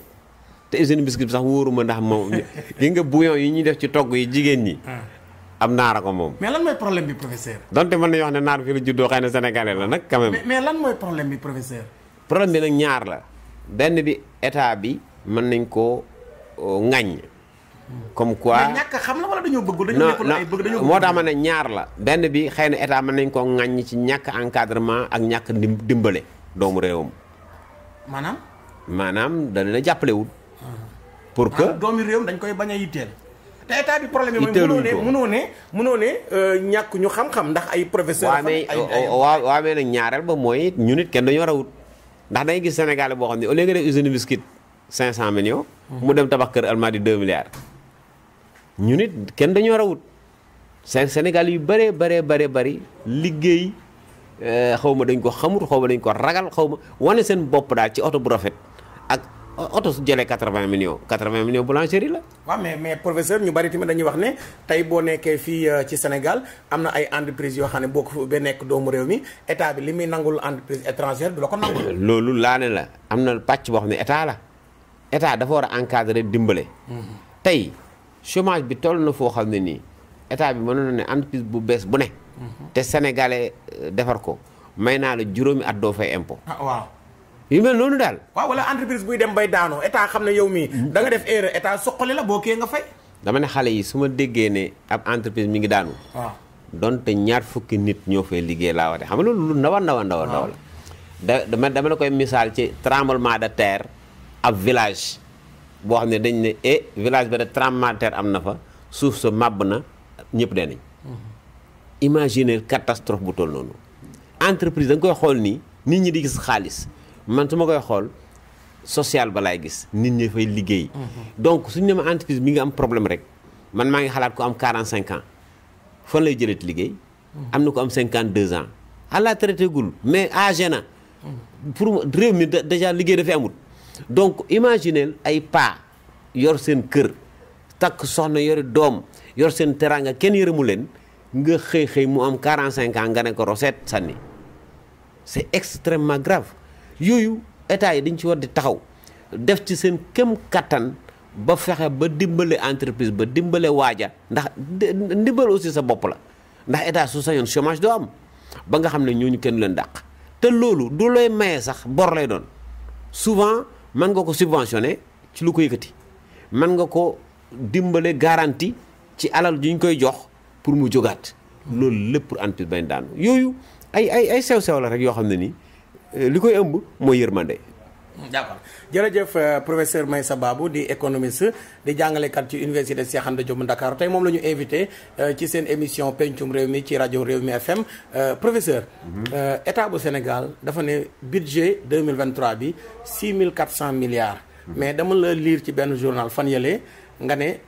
[SPEAKER 2] te usine biscuit sax wóoruma ndax moom gi nga bouillon yi ñuy def ci togg yi jigéen ñi ah. am naara ko moom
[SPEAKER 1] mais lan mooy problème bi professeur
[SPEAKER 2] donte mën nañu wax ne naar fi la juddoo xëy na sénégalais la nag quand même
[SPEAKER 1] mais lan mooy problème bi professeur
[SPEAKER 2] problème bi nag ñaar la bi état bi nañ euh, comme quoi
[SPEAKER 1] xam la wala dañoo bëgg dañoo nekkul ay bëgg dañoo moo tax ma
[SPEAKER 2] ne ñaar la benn bi xëy na état mën nañ ko ŋàññ ci ñàkk encadrement ak ñàkk dimbale doomu réewam maanaam maanaam da leen a jàppalewul pour que
[SPEAKER 1] doomu réewam dañ koy bañ a yitteel te état bi problème yi mooy mënoo ne mënoo ne euh, ñàkk ñu xam-xam ndax ay professeur waaw mais waaw waaw mais
[SPEAKER 2] nag ñaareel ba mooy ñu nit kenn dañu war a wut ndax dangay gis Sénégal boo xam ne au lieu nga def usine biscuit 500 millions mu dem tabax kër almadi 2 milliards ñu nit kenn dañoo rawut Sénégal yu bëree bëree bëri bari liggéey euh, xaw ma dañ ko xamut xaw ma dañ ko ragal xaw ma wane seen bopp daal ci oto bu rafet ak oto su jëlee 80 millions 80 millions boulangerie la.
[SPEAKER 1] waaw mais mais professeur ñu bari tamit dañuy wax ne tey boo nekkee fii euh, ci Sénégal am na ay entreprises yoo xam ne boo ko ba nekk doomu réew mi état bi li muy nangul entreprise étrangère du la ko nangul.
[SPEAKER 2] loolu laa ne la am na pàcc boo xam ne état la état dafa war a encadrer dimbale. Mm-hmm. tey. chômage bi toll na foo xam ne nii état bi mënoon na ne entreprise bu bees bu ne. Mhm. te sénégalais euh, defar ko may naa la juróomi at doo fay impo ah, waaw. yu mel noonu daal.
[SPEAKER 1] waaw wala entreprise buy dem bay daanoo état xam ne yow mii. Mhm. da nga def erreur état soqali la boo kee nga fay.
[SPEAKER 2] dama ne xale yi su ma déggee ne ab entreprise mi ngi daanu. waaw donte ñaar fukki nit ñoo fay liggéey laa wax de xam nga loolu lu ndaw a ndaw a ndaw a la. dama dama la koy misaal ci tremblement de terre ab village. boo xam ne dañ ne e village ba de tremblement de am na fa suuf sa màbb na ñëpp dee nañ imaginer catastrophe bu toll noonu entreprise da koy xool nii nit ñi di gis xaalis man su ma koy xool social ba laay gis nit ñi fay liggéey donc suñu ne ma entreprise bi nga am problème rek man maa ngi xalaat ko am 45 ans fan lay jëlati liggéey am na ko am 52 ans à la traité gul mais âgé na pour réew mi déjà liggéey dafay amut donc imaginez ay pa yor seen kër takk soxna yori doom yor seen teranga kenn yërëmu leen nga xëy xëy mu am 45 ans nga ne ko roset sànni c' est extrêmement grave yooyu état yi dañ ci war di taxaw def ci seen kem kattan ba fexe ba dimbale entreprise ba dimbale waaja ndax ndimbal aussi sa bopp la ndax état su sañoon chômage doo am ba nga xam ñooñu kenn leen dàq te loolu du lay maye sax bor lay doon souvent man nga ko subventionné ci lu ko yëkkati man nga ko dimbale garantie ci alal ju ñu koy jox pour mu jógaat loolu lépp pour entreprise bañ daanu yooyu ay ay ay sew sew la rek yoo xam ne nii euh, li koy ëmb mooy yërmande.
[SPEAKER 1] d'accord. jërëjëf euh, professeur Meissa Babou di économiste di kat ci université Cheikh Anta Diop tay mom lañu invité euh, ci seen émission Penchum réew mi ci radio réew mi FM euh, professeur mhm. état bu Sénégal dafa un budget 2023 bi 6400 milliards mhm. mais dama la lire ci ben journal fan nga né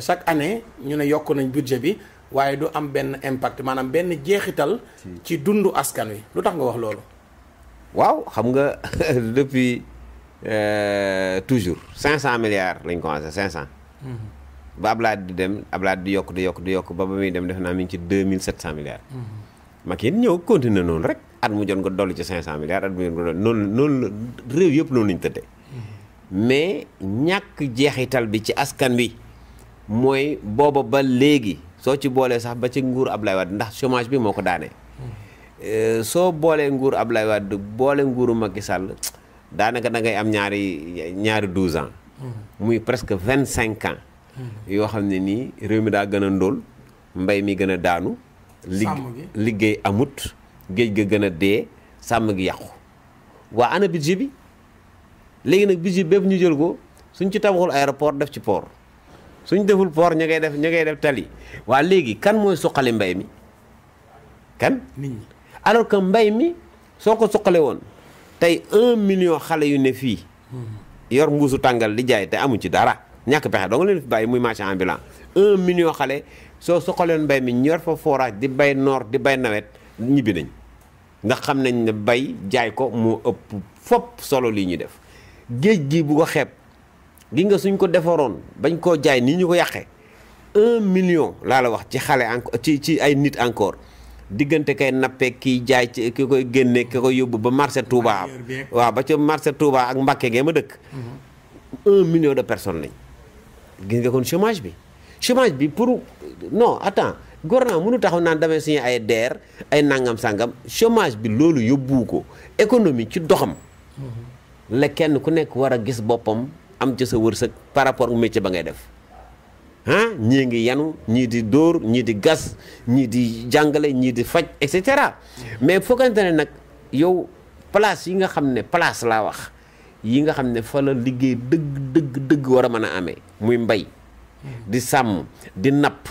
[SPEAKER 1] chaque année ñu né yok nañ budget bi waye du am ben impact manam ben un ci dundu askan wi lutax nga wax lolu
[SPEAKER 2] waaw xam nga depuis Euh, toujours 500 milliards lañ commencé cent
[SPEAKER 3] mm-hmm.
[SPEAKER 2] ba Ablaye di dem Ablaye di yokk di yokk di yokk ba ba muy dem defe naa mi ngi ci 2700 milliards.
[SPEAKER 3] Mm-hmm.
[SPEAKER 2] Macky ñëw continué noonu rek at mu jot nga dolli ci 500 milliards at mu jot nga dolli noonu noonu réew yëpp noonu lañ tëddee. Mm-hmm. mais ñàkk jeexital bi ci askan bi mooy booba ba léegi soo ci boolee sax ba ci nguur Ablaye Wade ndax chômage bi moo ko daanee. Euh, soo boolee nguur Ablaye Wade boole nguuru Macky daanaka da ngay am ñaari ñaari douze ans. muy presque vingt cinq an yoo xam ne nii réew mi daa gën a ndóol mbay mi gën a daanu. lig liggéey amut géej ga gën a dee sàmm gi yàqu. waa ana budget bi léegi nag budget bépp ñu jël ko suñ ci tabaxul aéroport def ci port suñ deful port ña ngay def ña ngay def tali waa léegi kan mooy suqali mbay mi kan. alors que mbay mi soo ko suqale woon. tey un million xale yu ne fii yor mbuusu tàngal di jaay te amuñ ci dara ñàkk pexe doo nga leen fi bàyyi muy marché ambulant un million xale soo soxaleen mbay mi ñor fa forage di bay noor di bay nawet ñibbi nañ ndax xam nañ ne bay jaay ko moo ëpp fopp solo lii ñuy def géej gi bu ko xeeb gi nga suñ ko defaroon bañ koo jaay nii ñu ko yàqee un million laa la wax ci xale encore ci ci ay nit encore diggante kay nappee kiy jaay ci ki koy génne ki koy yóbbu ba marché Touba waaw ba ca marché Touba ak Mbàkke gee ma dëkk mhm. un million de personnes lañ gis nga kon chômage bi chômage bi pour non attends gouvernement mënu taxaw naan damay suñu ay DER ay nangam sangam chômage bi loolu yóbbu ko économie ci doxam mhm. la kenn ku nekk war a gis boppam am ci sa wërsëg par rapport ak métier ba ngay def ah ñii ngi yanu ñii di dóor ñii di gas ñii di jàngale ñii di faj et cetera mais foogante ne nag yow place yi nga xam ne place laa wax yi nga xam ne fa la liggéey dëgg dëgg dëgg war a mën a amee muy mbay di sàmm di napp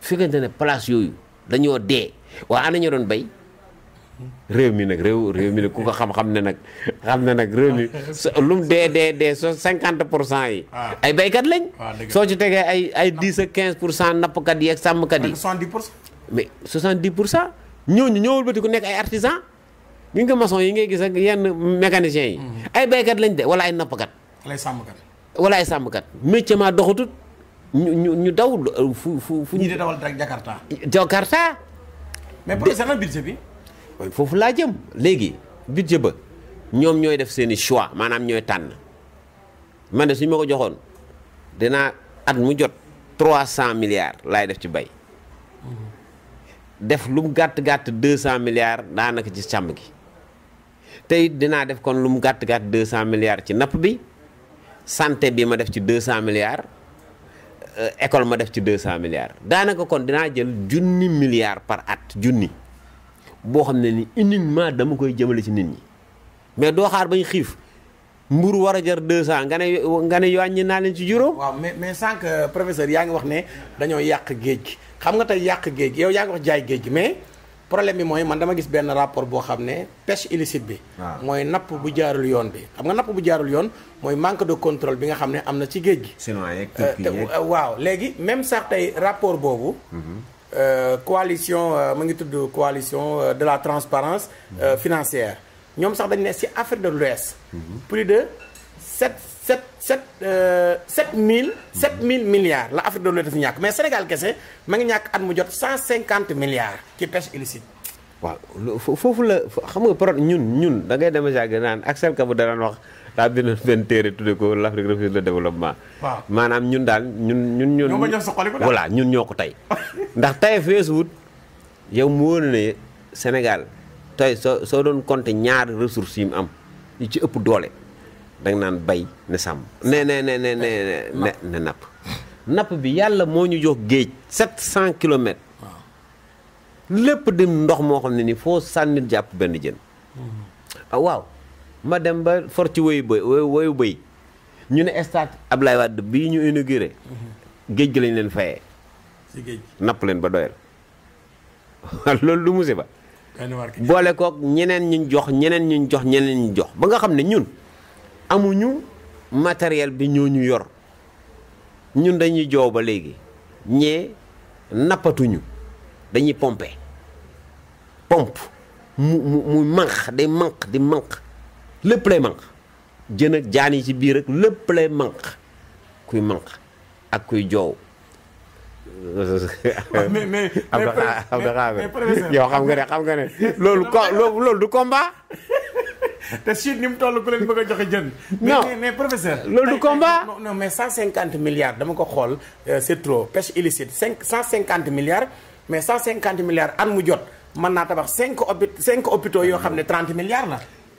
[SPEAKER 2] fekkante ne place yooyu dañoo dee waa ana ñoo doon bay réew mi nag réew réew mi nag ku ko xam-xam ne nag xam ne nag réew mi lu mu dee dee dee soo cinquante pour cent yi ah. ay béykat lañ ah, soo ci tegee ay ay dix quinze pour cent nappkat yi ak sàmmkat yi mais soixante dix pour cent ñooñu ñëwul bëti ku nekk ay artisan gi nga maçon yi ngay gis ak yenn mécaniciens yi mm-hmm. ay béykat lañ de wala ay nappkat wala ay sàmmkat métier ma doxatut ñu ñu ñu daw fu fu fu ñu di dawal
[SPEAKER 1] rek Jakarta
[SPEAKER 2] Jakarta mais pour seen budget bi foofu laa jëm léegi budget ba ñoom ñooy def seen i choix maanaam ñooy tànn man de suñu ma ko joxoon dinaa at mu jot trois milliards laay def ci bay def lu mu gàtt-gàtt deux cent milliards daanaka ci càmm gi te it def kon lu mu gàtt-gàtt deux cent milliards ci napp bi santé bi ma def ci deux miliar, milliards euh, école ma def ci deux cent milliards daanaka kon dina jël juni milliards par at juni. boo xam ne ni indi uniquement dama koy jëmale ci nit ñi mais doo xaar bañ xiif mburu war a jar deux cent nga ne
[SPEAKER 1] nga ne wàññi naa leen ci juróom. waaw mais mais sànq euh, professeur yaa ngi wax ne dañoo yàq géej gi xam nga tey yàq géej gi yow yaa ngi jaay géej gi mais problème bi mooy man dama gis benn rapport boo xam ne pêche illicite bi. Ah. mooy napp bu jaarul yoon bi. xam nga napp bu jaarul yoon mooy manque de contrôle bi nga xam ne am na ci géej gi. sinon euh, waaw léegi même sax tey rapport boobu. Mhm. Euh, coalition euh, coalition euh, de la transparence mhm. financière nous sax dañ de l'Ouest mhm. plus de 7 7 mhm. milliards la de Sénégal milliards qui pêche illicite
[SPEAKER 2] Il faut la xam nga daal dina benn téere tudde ko l'Afrique refuse le développement maanaam ñun daal ñun ñun ñun voilà ñun ñoo ko tey ndax tey feesuwut yow mu wóor ne Sénégal tey soo soo doon compter ñaari ressources yi mu am yi ci ëpp doole danga naan bay ne sàmm ne ne ne ne ne napp napp bi yàlla moo ñu jox géej 700 kilomètres lépp di ndox moo xam ne ni foo sànni jàpp benn jën
[SPEAKER 3] mm-hmm.
[SPEAKER 2] ah, waaw ma dem ba for ci woyu bëy woyu bëy ñu ne stade Ablaye Wade bii ñu inauguré géej gi lañ leen fayee napp leen ba doyal loolu du musiba boole kook ñeneen ñuñ jox ñeneen ñuñ jox ñeneen ñu jox ba nga xam ne ñun amuñu matériel bi ñoo ñu yor ñun dañuy joow ba léegi ñee nappatuñu dañuy pompe pompe mu mu muy manq day manq di manq lépp lay manq jën ak jaan yi ci biir rek lépp lay manq kuy manq ak kuy joow
[SPEAKER 1] mais mais yow xam nga ne xam nga ne loolu ko loolu du combat. te Chine ni mu toll ku leen bëgg a joxe jën. non mais professeur. loolu du combat non cent 150 milliards dama ko xool euh, c'est trop pêche cinq 5 150 milliards mais 150 milliards at mu jot mën naa tabax cinq hôpitaux cinq hôpitaux yoo xam ne 30 milliards la.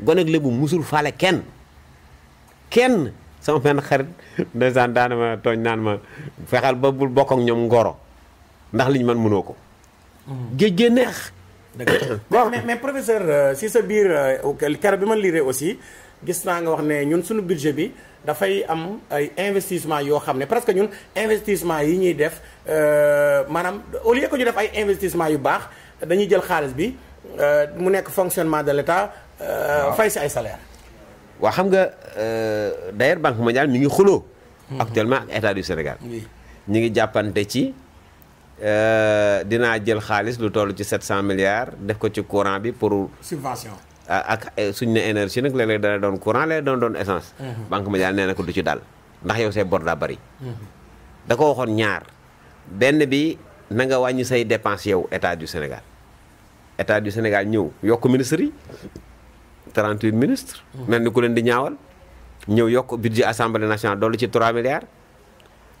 [SPEAKER 2] gone goneg lébu musul faale kenn kenn sama benn xarit ndeysaan daana ma tooñ naan ma fexeel ba bul bokk ak ñoom ngoro ndax liñ man mënoo ko
[SPEAKER 1] mm-hmm. géej gee neex mais mais professeur euh, si sa biir euh, keroog bi ma liiree aussi gis naa nga wax ne ñun suñu budget bi dafay am ay investissement yoo xam ne parce que ñun investissement yi ñuy def euh, maanaam au lieu que ñu def ay investissement yu baax dañuy jël xaalis bi mu nekk fonctionnement de l'État Euh, fay si ay salaire
[SPEAKER 2] waa xam nga euh, d'ailleurs banque mondiale mi ngi xuloo hmm. actuellement ak état du Sénégal ñi ngi jàppante ci euh, dinaa jël xaalis lu toll ci 700 milliards def ko ci courant bi pour subvention ak suñ ne énergie nag léeg-léeg dana doon courant léeg doon doon essence hmm. banque mondiale nee ko du ci dal ndax yow say bor daa bari hmm. da ko waxoon ñaar benn bi na nga wàññi say dépense yow état du Sénégal état du Sénégal ñëw yokk ministre 38 ministres. Mm. mel ni ku leen di ñaawal. ñëw yokk budget assemblée nationale dolli ci 3 milliards.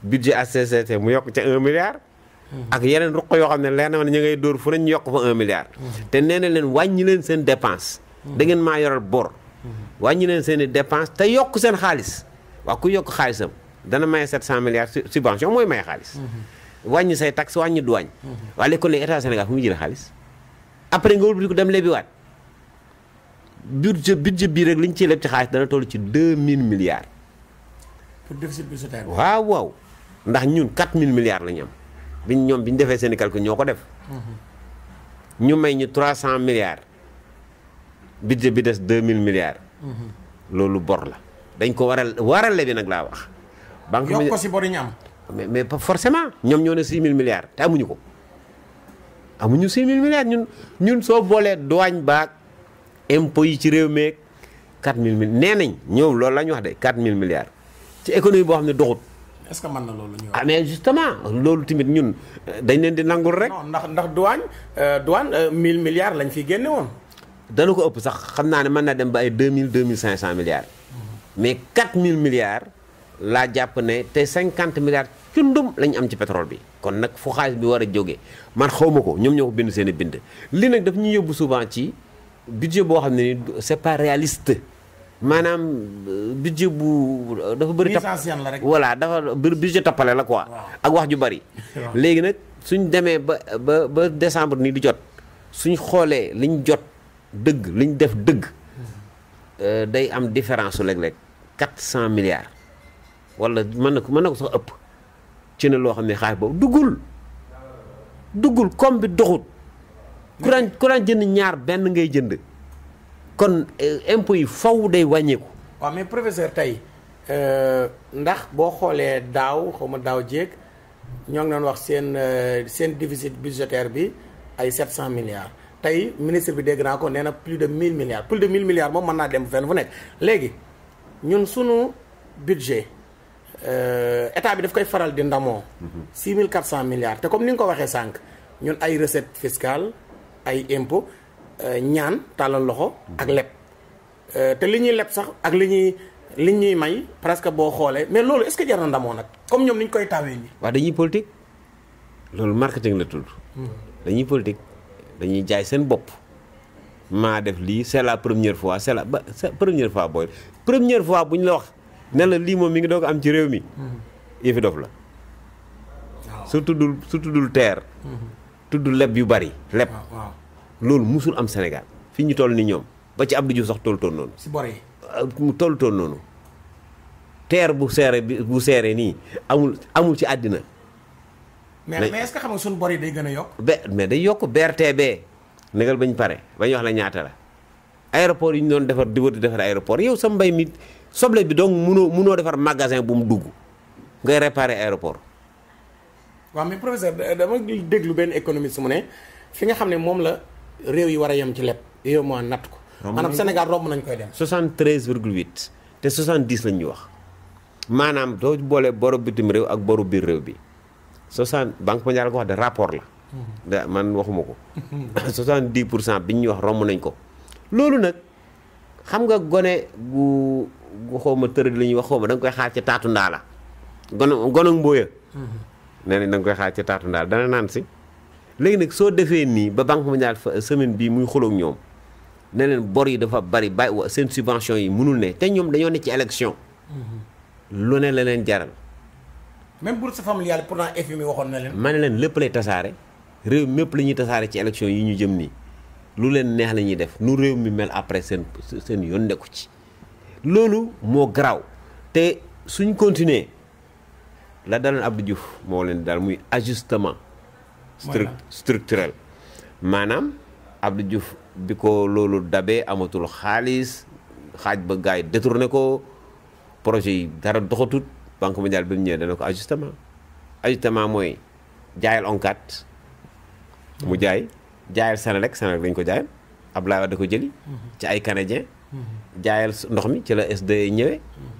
[SPEAKER 2] budget HCCT mu yokk ca 1 milliard. Mm. ak yeneen ruq yoo xam ne leen na ma ne ñu ngay dóor fu ne ñu yokk fa 1 milliard. Mm. te nee na leen wàññi leen seen dépense. da ngeen maa yoral bor. wàññi leen seen i dépense te yokk seen xaalis. waa ku yokk xaalisam dana maye 700 milliards subvention mooy maye xaalis. Mm-hmm. wàññi say taxe wàññi du douane. Mm-hmm. waa léegi kon état Sénégal fu mu jëlee xaalis. après nga wul ko dem budget budget bii rek li ñu ciy leb ci xaalis dana toll ci deux mille milliards. waaw waaw ndax ñun quatre mille milliards la ñu am biñ ñoom bi ñu defee seen i ñoo ko def.
[SPEAKER 3] Mm-hmm.
[SPEAKER 2] ñu may ñu trois cent milliards. budget bi des deux mille milliards. Mm-hmm. loolu bor la dañ ko waral warale bi nag laa wax. banque yokk ko si bor yi ñu am. mais ñoom ñoo ne six mille milliards te amuñu ko amuñu six mille milliards ñun ñun soo boolee douane baak impôts yi ci réew meeg 4000 mil nee nañ ñoom loolu la ñu wax de 4000 milliards ci économie boo xam ne doxut.
[SPEAKER 1] est que mën na loolu
[SPEAKER 2] ñu ah mais justement loolu tamit ñun dañ leen di nangul rek. non ndax ndax douane euh, douane 1000 euh, milliards lañ fi génne woon. dana ko ëpp sax xam naa ne mën naa dem ba ay deux cinq cent milliards. Mhm. mais 4000 milliards laa jàpp ne te cinquante milliards cundum lañ am ci petrole bi. kon nag fu xaalis bi war a jóge man xawma ko ñoom ñoo ko bind seen i bind. lii nag daf ñuy yóbbu souvent ci. budget bo xamné c'est pas réaliste manam euh, budget bu euh, dafa bëri tapp voilà dafa budget tapalé la quoi ak wax ju bari légui nak suñ démé ba ba décembre ni di jot suñ xolé liñ jot deug liñ def euh day am différence su léeg 400 quatre milliards wala man na man mën sax ëpp ci ne lo xamné xaar bo dugul dugul duggul comme bi doxut ku daan jënd ñaar benn ngay jënd kon eh, impôts yi faw day wàññeeku.
[SPEAKER 1] waa mais professeur tey euh, ndax boo xoolee daaw xaw ma daaw jéeg ñoo ngi doon wax seen euh, seen déficit budgétaire bi ay 700 milliards tey ministre bi dégg naa ko nee na plus de 1000 milliards plus de 1000 milliards moom mën naa dem fenn fu nekk léegi ñun sunu budget euh, état bi daf koy faral di ndamoo. 6400 mhm. milliards te comme ni nga ko waxee sànq ñun ay recette fiscale ay impôt euh, ñaan tàllal loxo ak leb euh, te li ñuy leb sax ak li ñuy li ñuy may presque boo xoolee mais loolu est-ce que jar na ndamoo nag comme ñoom ni ñu koy tawee nii.
[SPEAKER 2] waaw dañuy politique loolu marketing la tudd. Hmm. dañuy politique dañuy jaay seen bopp. maa def lii c'est la première fois c'est la ba première fois booy première fois bu ñu la wax ne la lii moom mi ngi doog am ci réew mi. Hmm. yëfi dof la. surtout dul surtout dul teer. Hmm. tudd leb yu bari leb loolu musul am Sénégal fi ñu toll ni ñoom ba ci Abdou Diouf sax tollu toon noonu si bor yi ah, mu tollu teer bu seere bi bu seere nii amul amul ci àddina
[SPEAKER 1] mais mais ce que xam nga suñ bor yi day gën a yokk
[SPEAKER 2] be mais day yokk BRTB négal bañ pare bañ wax la ñaata la aéroport yi ñu doon defar di wër di defar aéroport yow sa mbay mi soble bi donc munoo munoo defar magasin bu mu dugg ngay réparer aéroport
[SPEAKER 1] Wami mais professeur dama déglu benn économiste mu ne fi nga xam ne moom la réew yi war a yem ci leb yow moo natt ko.
[SPEAKER 2] maanaam Sénégal
[SPEAKER 1] romb nañ koy dem.
[SPEAKER 2] 73 virgule 8 te 70 lañ ñu wax maanaam doo boole bitim ak bi 60 banque mondiale ko wax de rapport la. Mhm. da man waxuma ko. 70 pour cent bi ñuy wax romb nañ ko. loolu nag xam nga gu gu xaw ma tërëdi li ñuy wax xaw ma koy xaar ca taatu nee nañ da koy xaar ci taatu ndaal dana naan si léegi nag soo defee nii ba banque mondiale semaine bi muy xuloog ñoom ne leen bor yi dafa bari bàyyi seen subvention yi munul ne te ñoom dañoo ne ci élection
[SPEAKER 3] mm-hmm.
[SPEAKER 2] lu ne la leen jaral
[SPEAKER 1] même bourse familiale pourtant FMI waxoon na leen
[SPEAKER 2] ma ne leen lépp lay tasaare réew mépp la ñuy tasaare ci élection yi ñu jëm nii lu leen neex la ñuy def nu réew mi mel après seen seen yoon nekku ci loolu moo garaaw te suñ continuer la daloon Abdou Diouf moo leen daal muy ajustement stru structurel maanaam Abdou Diouf bi ko loolu dabee amatul xaalis xaaj ba gars yi ne ko projet yi dara doxatut banque mondiale bi mu ñëwee dana ko ajustement ajustement mooy jaayal onkat mu jaay jaayal Senelec Senelec dañ ko jaayal Abdoulaye Wade da ko jëli ci ay canadien mhm. jaayal ndox mi ci la SDE ñëwee mhm.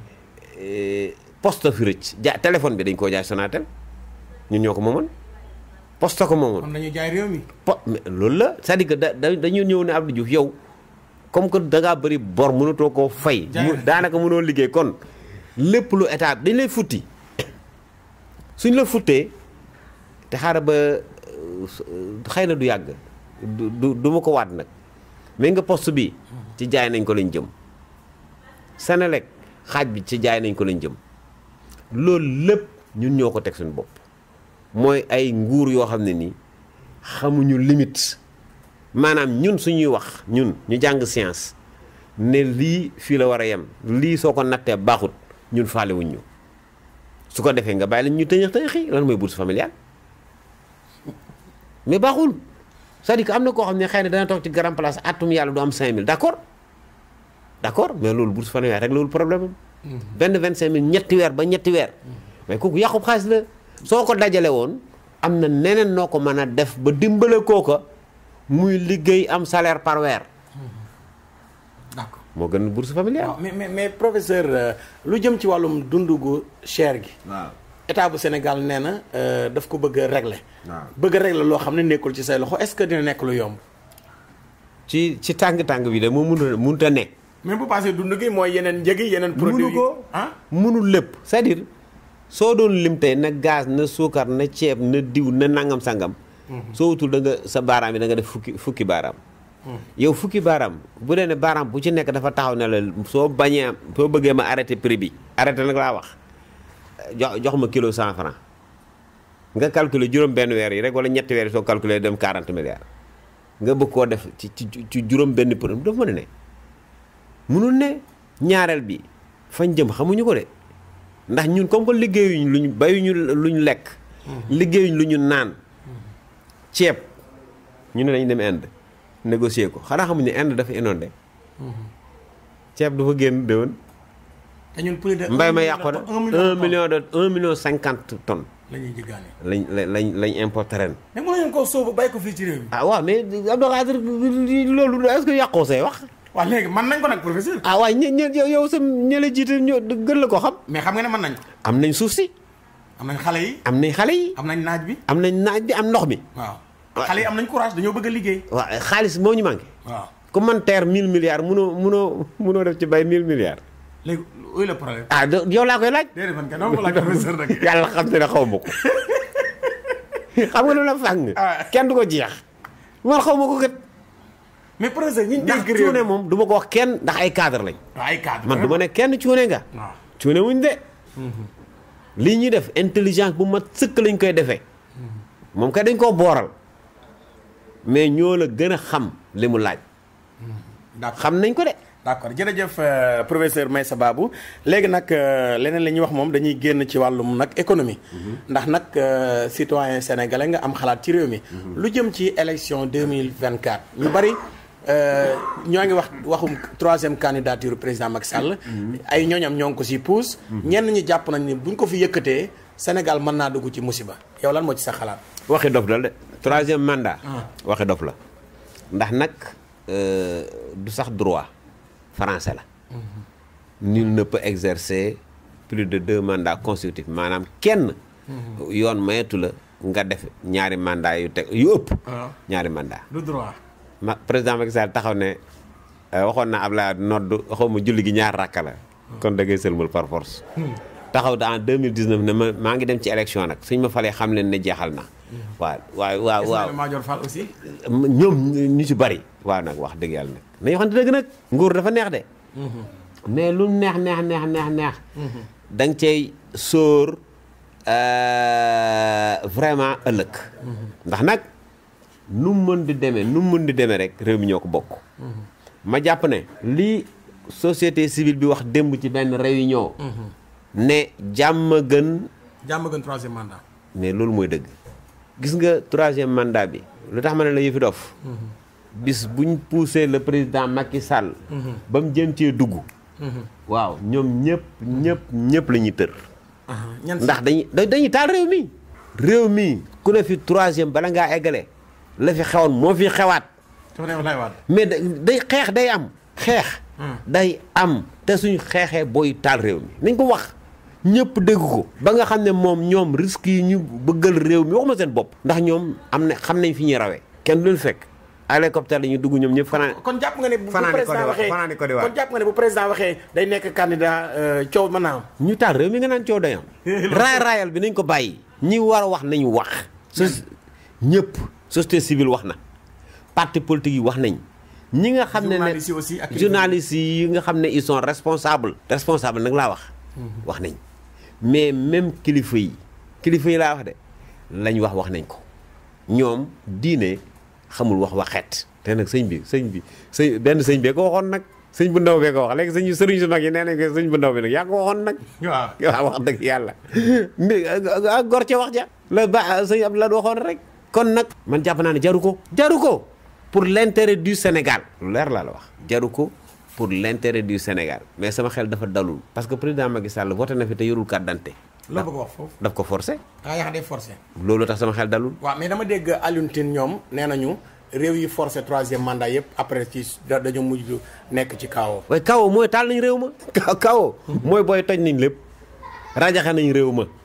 [SPEAKER 2] poste fi rëcc ja téléphone bi dañ koo jaay Sonatel ñun ñoo ko moomoon poste ko moomoon. kon dañu mi. loolu la cest à da dañu ñëw ne Abdou Diouf yow comme que dangaa ngaa bëri bor mënatoo koo fay. mu daanaka mënoo liggéey kon lépp lu état dañ lay futti suñ la futtee te xaaral ba euh, xëy na du yàgg du du ma ko waat nag mais nga post bi ci jaay nañ ko lañ jëm Senelec xaaj bi ci jaay nañ ko lañ jëm. loolu lep ñun ñoo bob, teg suñu bopp mooy ay nguur yo xam ne nii xamuñu limite maanaam ñun suñuy wax ñun ñu jàng science ne lii fii la war a yem lii soo ko ñun nga ñu lan mooy bourse familiale mais baaxul c'est-à-dire que am na koo xam dana toog ci grand place atum yàlla du am 5000 d' accord d' accord mais loolu bourse familiale rek problème benn vingt cinq ñetti weer ba ñetti weer mais kooku yàqub xaalis la soo ko dajalee woon am na neneen noo ko mën a def
[SPEAKER 1] ba dimbale koo ko muy liggéey am salaire par weer
[SPEAKER 2] d'accord moo gën
[SPEAKER 1] bourse familiale mais mais mais professeur euh, lu jëm ci wàllum dundu gu cher gi waaw bu Sénégal nee na euh, daf ko bëgg regle régler bëgg a régler loo xam ne nekkul ci say loxo est-ce que dina nekk lu yomb ci ci tàng-tàng bi de moo mun a munta nekk même bu paasee dund gi mooy yeneen njëg yi yeneen. produit yi ko ah. mënul lépp cest à
[SPEAKER 2] soo doon lim tey na gaz na suukar na ceeb na diw na nangam sangam. Mhm. soo wutul da nga sa baaraam yi da nga def fukki fukki baaraam. Mhm. yow fukki baaraam bu dee ne baaraam bu ci nekk dafa taxaw ne la soo bañee am soo bëggee ma arrêté prix bi arrêté nag laa wax jox jox ma kilo cent franc nga calculer juróom benn weer yi rek wala ñetti weer yi soo calculer dem 40 milliards nga bëgg koo def ci ci ci juróom benn ne. mënul ne ñaareel bi fañ jëm xamuñu ko de ndax ñun comme que liggéeyuñ luñ bayuñu luñ lekk. Hmm. liggéeyuñ lu ñu naan. ceeb ñu ne dañu dem Inde négocier ko xanaa xamuñ ne Inde dafa inondé. Hmm. ceeb du fa génn déwén.
[SPEAKER 1] dañu mbay ma yàqu na million
[SPEAKER 2] de un million cinquante tonnes. la ñuy jéggaane lañ lañ lañ importé ren.
[SPEAKER 1] mais mën nañu koo sóobu bàyyi ko fii ci réew mi. ah waaw loolu yàqoo say wax. waa léegi man nañ ko nag professeur. ah waaye ñi ñi yow sa ñi gën la ko xam. mais xam nga ne man nañ ko.
[SPEAKER 2] am nañ suuf si. am nañ xale yi. am nañ xale yi. am nañ naaj bi. am nañ naaj bi am ndox mi. waaw xale yi am nañ courage dañoo bëgg a liggéey. waaw xaalis moo ñu manqué. waaw ku man teer 1000 milliards munoo munoo munoo def ci bay 1000 milliards.
[SPEAKER 1] léegi ooy la problème. Ah, laa koy laaj. déedéet man kenn laaj professeur
[SPEAKER 2] nag. yàlla xam te xaw ma ko xam nga lu la fàng. Ah. kenn du ko jeex man xaw ma ko kat mais président ñi dégg réew cuune moom duma ko wax kenn ndax ay cadre lañ.
[SPEAKER 1] ay cadre man du ma
[SPEAKER 2] ne kenn cuune nga. waaw cuune ñu de. Mhm. lii ñuy def intelligence bu mat sëkk lañ koy defee. Mhm. moom kay dañ koo booral. mais ñoo la gën a xam li mu laaj.
[SPEAKER 1] Mhm. xam nañ ko de. accord jërëjëf euh, professeur Meissa Babou léegi nag euh, leneen la ñuy wax moom dañuy génn ci wàllum nag économie. ndax nag euh, citoyen sénégalais nga am xalaat ci réew mi. lu jëm ci élection 2024 ñu bari. Euh, ñoo ngi wax waxum troisième candidature président Macky Sall. Mhm. ay ñooñam ñoo ngi ko si pousse. Mhm. ñenn ñi jàpp nañ ni buñ ko fi yëkkatee Sénégal mën naa dugg ci musiba yow lan moo ci sa xalaat.
[SPEAKER 2] waxi dof la de troisième mandat. Ah. waxi dof la ndax nag euh, du sax droit français la. Mhm. nul ne peut exercer plus de deux mandats consécutifs maanaam kenn. yoon mayetu la nga def ñaari mandat yu teg yu ëpp. Ah. ñaari mandat du droit. ma président Macky Sall taxaw ne euh, waxoon na ab Ablaye nodd xaw ma julli gi ñaar rakka la. kon da ngay sëlmal par force. taxaw da en 2019 ne ma maa ngi dem ci élection nag suñ ma falee xam leen ne jeexal na waaw waaw waaw waaw
[SPEAKER 1] Madior Fall aussi.
[SPEAKER 2] ñoom ñu ci bari. waaw nag wax dëgg yàlla nag nañu xam dëgg nag nguur dafa neex de. mais lu neex neex neex neex neex. da nga cay euh, vraiment ëllëg. ndax nag. nu mën di demee nu mën di demee rek réew mi ñoo ko bokk. ma jàpp ne lii société civile bi wax démb ci benn réunion. ne jàmm gën.
[SPEAKER 1] jàmm gën troisième
[SPEAKER 2] mais loolu mooy dëgg. gis nga troisième mandat bi lu tax ma ne la yëfi dof. bis buñ poussé le président Macky Sall. ba mu jëm cee dugg. waaw ñoom ñëpp ñëpp ñëpp la ñuy tër. ndax dañuy dañuy taal réew mi. réew mi ku ne fi troisième bala ngaa eggale. la fi xewoon moo fi xewaat. mais day xeex day am xeex. Hmm. day am te suñu xeexee booy taal réew mi nañ ko wax. ñëpp dégg ko ba nga xam ne moom ñoom risques yi ñu bëggal réew mi waxuma seen bopp. ndax ñoom am na xam nañ fi ñuy rawee. kenn du leen fekk. hélicoptère la ñu dugg ñoom ñëpp fanaan.
[SPEAKER 1] kon jàpp nga ne bu président waxee kon jàpp nga ne bu président waxee day nekk candidat euh, coow mën naa am.
[SPEAKER 2] ñu taal réew mi nga naan coow day am. raay raayal bi nañ ko bàyyi. ñu war a wax nañu wax. su ñëpp. société civile wax na parti politique yi wax nañ ñi nga xam ne ne journalistes yi nga xam ne ils sont responsable nag laa wax mhm. wax nañ mais même kilifa yi kilifa yi laa wax de lañ wax wax nañ ko ñoom diine xamul wax waxeet te nag sëñ bi sëñ bi sëñ benn sëñ bee ko waxoon nag sëñ bu ndaw bee ko wax léegi sëñ sëriñ su mag yi sëñ bu ndaw bi nag yaa waxoon nag waaw wax dëgg yàlla mais ah, ah, ah, gor ca wax ja la ba sëñ la waxoon rek kon nag man jàpp naa ne jaru ko jaru ko pour l'intérêt du Sénégal lu leer laa la wax jaru ko pour l'intérêt du Sénégal mais sama xel dafa dalul parce que président Macky Sall voté na fi te yorul carte
[SPEAKER 1] la bëgg wax foofu daf ko forcé ah forcé
[SPEAKER 2] loolu tax sama xel dalul
[SPEAKER 1] waaw mais dama dégg Alioune Tine ñoom nee nañu réew yi forcé troisième mandat yëpp après ci dañu mujj nekk ci kawo
[SPEAKER 2] waaye kawo mooy taal nañ réew ma kawo mooy booy toj nañ lépp rajaxe nañ réew ma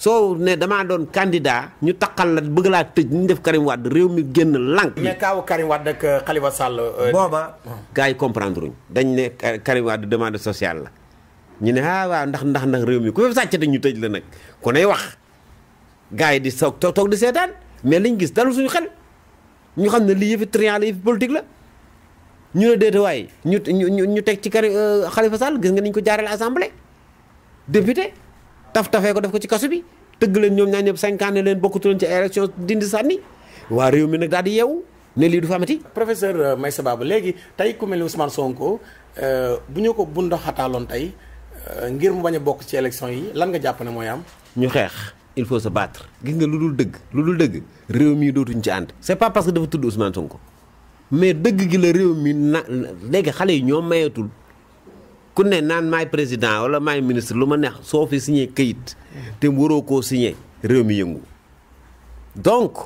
[SPEAKER 2] soo ne damaa doon candidat ñu taqal la bëgg laa tëj ñu def Karim Wade réew mi génn lànk. mais
[SPEAKER 1] kaawu Karim Wade ak euh, Khalifa Sall. Euh, euh,
[SPEAKER 2] booba gars yi comprendre luñ dañ ne Karim Wade demande sociale la ñu ne ah waaw ndax ndax ndax réew mi ku fi sàcc dañ ñu tëj la nag ku ne wax gars yi di soog toog di seetaan mais liñ gis dalul suñu xel ñu xam ne lii yëfi triant la yëfi politique la. ñu ne déeta waay ñu ñu ñu teg ci kari Khalifa Sall gis nga niñ ko jaarale assemblée député taf tafee ko def ko ci kaso bi
[SPEAKER 1] tëgg leen ñoom ñaar ñëpp cinq ans ne leen bokkatu leen ci élection dindi sànni waa réew mi nag daal di yeewu ne lii du fa amati. professeur euh, Meissa Baba léegi tey ku mel ni Ousmane Sonko euh, bu ñu ko bundaxataaloon tey euh, ngir mu bañ a bokk ci élection yi lan nga jàpp ne mooy am.
[SPEAKER 2] ñu xeex il faut sa battre gis nga lu dul dëgg lu dul dëgg réew mii dootuñ ci ànd. c'est pas parce que dafa tudd Ousmane Sonko mais dëgg gi la réew mi na léegi xale yi ñoo mayeetul. ku ne naan maay président wala maay ministre lu ma nex soo fi signé këyit te waroo ko signé réew mi yëngu donc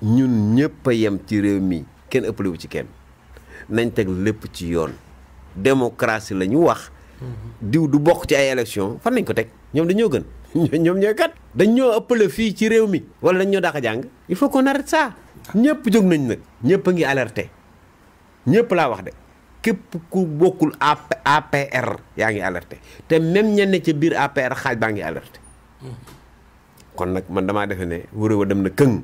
[SPEAKER 2] ñun ñëpp a yem ci réew mi kenn ëppalewu ci kenn nañ teg lépp ci yoon démocratie la ñu wax mhm. diw du bokk ci ay élection fan nañ ko teg ñoom dañoo gën ñoom ñooy kat dañ ñoo ëppale fii ci réew mi wala dañ ñoo dàq jàng il faut qu'on arrête ça ñëpp jóg nañ nag ñëpp a ngi alerte ñëpp laa wax de képp ku bokkul APR yaa ngi alerte te même ñenn ca biir APR xaaj baa ngi alerté kon nag man damaa defe ne wërëw a dem na këng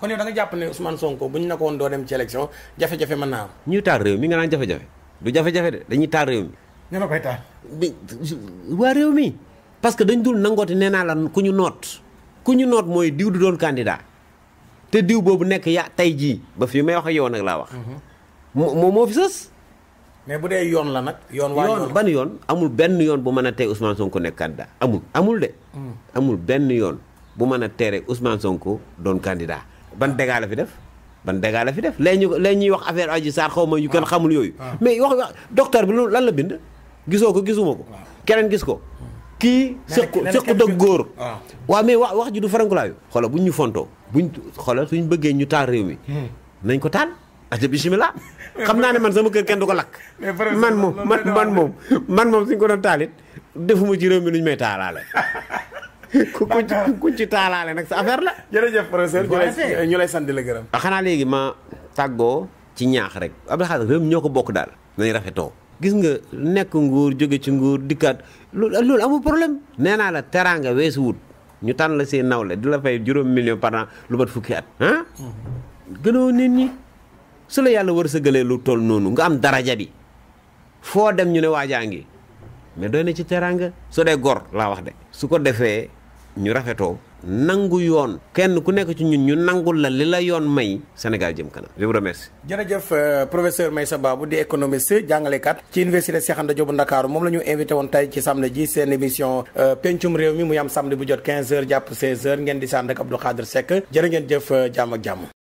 [SPEAKER 1] kon yow da jàpp ne Ousmane Sonko bu ñu ne woon doo dem ci élection jafe-jafe mën naa am.
[SPEAKER 2] mi nga naan jafe-jafe du jafe dañuy taal réew mi.
[SPEAKER 1] ñu la koy taal. waa réew mi parce que dañ dul nangooti nee naa la
[SPEAKER 2] ku ñu noot ku ñu noot mooy diw du doon candidat te diw boobu nekk yaa tey jii ba fii may wax ak yow nag laa wax. Mhm. moo moo fi sës. mais bu dee yoon la nag.
[SPEAKER 3] yoon waa yoon ban
[SPEAKER 2] yoon amul benn yoon bu mën a tey Ousmane Sonko nekk candidat amul amul de. Hmm. amul benn yoon bu mën a tere Ousmane Sonko doon candidat. ban dégâts la fi def ban dégâts la fi def léegi ñu léegi ñuy wax affaire Adji Sarr xaw ma yu kenn ah. xamul yooyu. Ah. mais wax wax docteur bi loolu lan la bind. gisoo ko gisuma ko. Ah. keneen gis ko. Hmm. kii sëq sëqut ak góor. waaw mais wax wax ji du farankulaayu. xoolal bu ñu fontoo bu xoolal suñ bëggee ñu taal réew mi. Hmm. aja bisimilah xam naa ne man sama kër kenn du ko lakk.
[SPEAKER 1] man moom man
[SPEAKER 2] man moom man moom suñ ko doon taalit defuma ci réew mi lu ñu may taalaale.
[SPEAKER 1] ku ku ci taalaale nag sa affaire la. jërëjëf professeur ñu lay sant gërëm.
[SPEAKER 2] Ah, xanaa léegi ma tàggoo ci ñaax rek ab Khadre réew mi ñoo ko bokk daal. nañ rafetoo. gis nga nekk nguur jóge ci nguur dikkaat loolu amul problème. nee naa la teraanga weesu wut ñu tànn la seen le di la fay juróom million par an lu mat fukki at. Ah? Mm-hmm. gënoo nit ñi. su la yàlla war sëgalee lu toll noonu nga am daraja bi foo dem ñu ne waajaa ngi mais doy na ci teraanga su dee gor laa wax de su ko defee ñu rafetoo nangu yoon kenn ku nekk ci ñun ñu nangul la li la yoon may Sénégal jëm kanam je vous remercie
[SPEAKER 1] jërëjëf euh, professeur Meissa di ci université Cheikh Anta bu Ndakaaru moom la ñu invité woon tey ci samedi ji seen émission euh, pencum réew mi muy am samedi bu jot 15 heures jàpp 16 heures ngeen di sànd ak Abdou Khadre Seck jërë ngeen jëf euh, jàmm ak jàmm